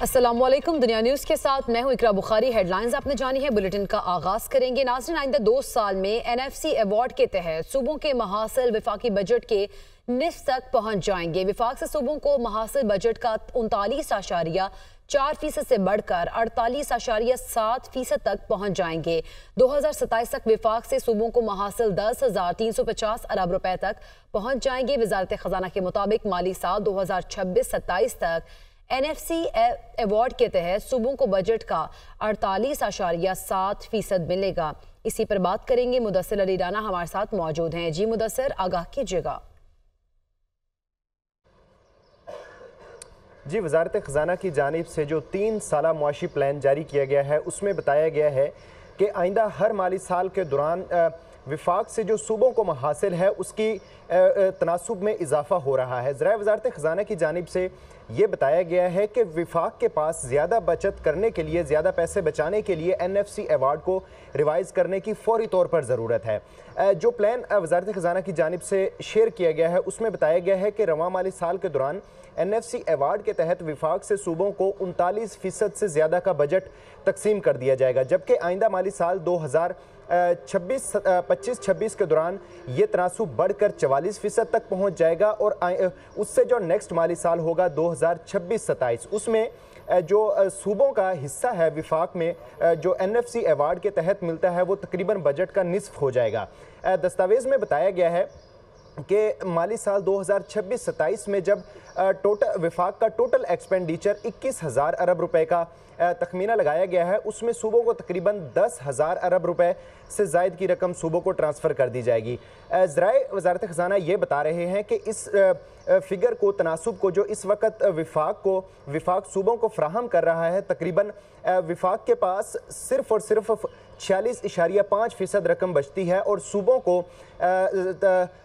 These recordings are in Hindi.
असलम दुनिया न्यूज़ के साथ मैं हूँ इकरा बुखारी हेडलाइंस आपने जानी है बुलेटिन का आगाज़ करेंगे नाजन आइंदा दो साल में एन एफ सी एवॉर्ड के तहत सूबों के महासिल विफाक बजट के निस तक पहुँच जाएंगे विफाक से सूबों को महासिल बजट का उनतालीस आशारिया चार फीसद से बढ़कर अड़तालीस आशारिया सात फीसद तक पहुँच जाएंगे दो हज़ार सत्ताईस तक विफाक से सूबों को महासिल दस हज़ार तीन सौ पचास अरब रुपए तक पहुँच जाएंगे वजारत खजाना के मुताबिक माली साल दो हज़ार छब्बीस सत्ताईस तक एनएफसी अवार्ड के तहत सूबों को बजट का अड़तालीस आशारिया सात फीसद मिलेगा इसी पर बात करेंगे मुदसर अली राना हमारे साथ मौजूद हैं जी मुदसर आगाह कीजिएगा जी वजारत ख़जाना की जानब से जो तीन साल मुआशी प्लान जारी किया गया है उसमें बताया गया है कि आइंदा हर माली साल के दौरान विफाक से जो सूबों को हासिल है उसकी तनासब में इजाफा हो रहा है ज़रा वजारत ख़जाना की जानब से ये बताया गया है कि विफाक के पास ज़्यादा बचत करने के लिए ज़्यादा पैसे बचाने के लिए एन एफ सी एवार्ड को रिवाइज़ करने की फौरी तौर पर ज़रूरत है जो प्लान वजारत ख़जाना की जानब से शेयर किया गया है उसमें बताया गया है कि रवा माली साल के दौरान एन एफ सी एवार्ड के तहत विफाक से सूबों को उनतालीस फ़ीसद से ज़्यादा का बजट तकसीम कर दिया जाएगा जबकि आइंदा माली साल दो हज़ार छब्बीस पच्चीस छब्बीस के दौरान ये तनासब बढ़कर चवालीस फीसद तक पहुँच जाएगा और उससे जो नेक्स्ट माली साल होगा दो हज़ार छब्बीस सत्ताईस उसमें जो सूबों का हिस्सा है विफाक में जो एन एफ सी अवार्ड के तहत मिलता है वो तकरीबन बजट का निसफ हो जाएगा दस्तावेज़ में बताया गया है कि माली साल 2026-27 में जब टोटल विफाक का टोटल एक्सपेंडिचर इक्कीस हज़ार अरब रुपए का तखमीना लगाया गया है उसमें सूबों को तकरीबन दस हज़ार अरब रुपए से जायद की रकम सूबों को ट्रांसफ़र कर दी जाएगी ज़राए वजारत ख़जाना ये बता रहे हैं कि इस फिगर को तनासब को जो इस वक्त विफाक को विफाक सूबों को फ्राहम कर रहा है तकरीबन विफाक के पास सिर्फ और सिर्फ छियालीस इशारिया पाँच फ़ीसद रकम बचती है और सूबों को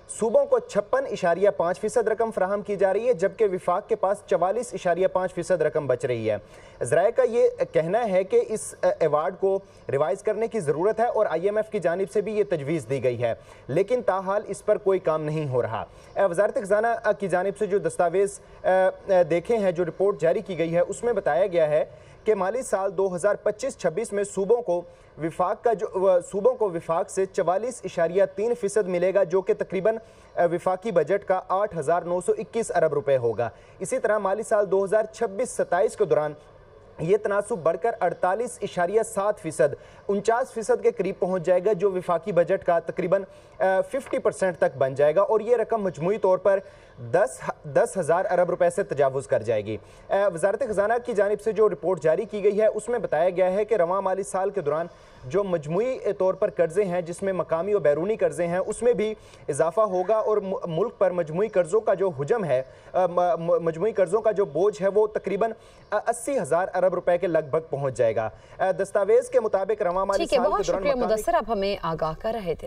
सूबों को छप्पन इशारिया पाँच फीसद रकम फ्राहम की जा रही है जबकि विफाक के पास चवालीस इशारिया पाँच फीसद रकम बच रही है जराये का ये कहना है कि इस एवार्ड को रिवाइज करने की ज़रूरत है और आई एम एफ़ की जानब से भी ये तजवीज़ दी गई है लेकिन ताहाल इस पर कोई काम नहीं हो रहा वजारत खजाना की जानब से जो दस्तावेज़ देखे हैं जो रिपोर्ट जारी की गई है उसमें बताया गया है कि माली साल 2025-26 में सूबों को विफाक का जो सूबों को विफाक से चवालीस इशारिया तीन फ़ीसद मिलेगा जो कि तकरीबन विफाकी बजट का 8,921 अरब रुपए होगा इसी तरह माली साल 2026-27 के दौरान ये तनासब बढ़कर अड़तालीस इशारिया सात फ़ीसद उनचास फ़ीसद के करीब पहुँच जाएगा जो विफाकी बजट का तकरीबन फिफ्टी परसेंट तक बन जाएगा और ये रकम मजमू तौर पर दस दस हज़ार अरब रुपए से तजावज़ कर जाएगी वजारत ख़जाना की जानब से जो रिपोर्ट जारी की गई है उसमें बताया गया है कि रवा माली साल के दौरान जो मजमू तौर पर कर्ज़े हैं जिसमें मकामी और बैरूनी कर्ज़े हैं उसमें भी इजाफा होगा और मुल्क पर मजमू कर्ज़ों का जो हजम है मजमू कर्ज़ों का जो बोझ है वो तकरीबन अस्सी हज़ार अरब रुपए के लगभग पहुँच जाएगा दस्तावेज़ के मुताबिक रवाना आप हमें आगाह कर रहे थे